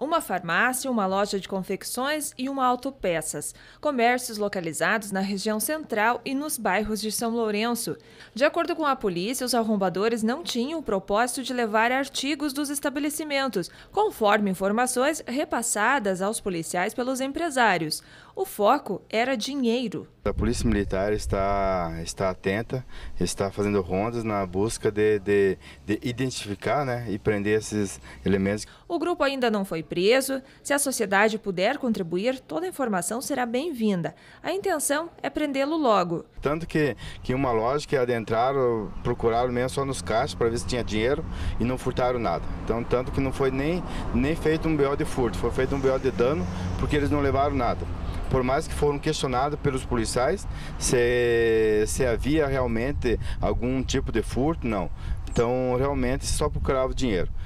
uma farmácia, uma loja de confecções e uma autopeças. Comércios localizados na região central e nos bairros de São Lourenço. De acordo com a polícia, os arrombadores não tinham o propósito de levar artigos dos estabelecimentos, conforme informações repassadas aos policiais pelos empresários. O foco era dinheiro. A Polícia Militar está, está atenta, está fazendo rondas na busca de, de, de identificar né, e prender esses elementos. O grupo ainda não foi preso. Se a sociedade puder contribuir, toda informação será bem-vinda. A intenção é prendê-lo logo. Tanto que, que uma loja que é adentraram, procuraram mesmo só nos caixas para ver se tinha dinheiro e não furtaram nada. Então, tanto que não foi nem, nem feito um BO de furto, foi feito um BO de dano porque eles não levaram nada por mais que foram questionados pelos policiais se, se havia realmente algum tipo de furto, não. Então, realmente, só procurava dinheiro.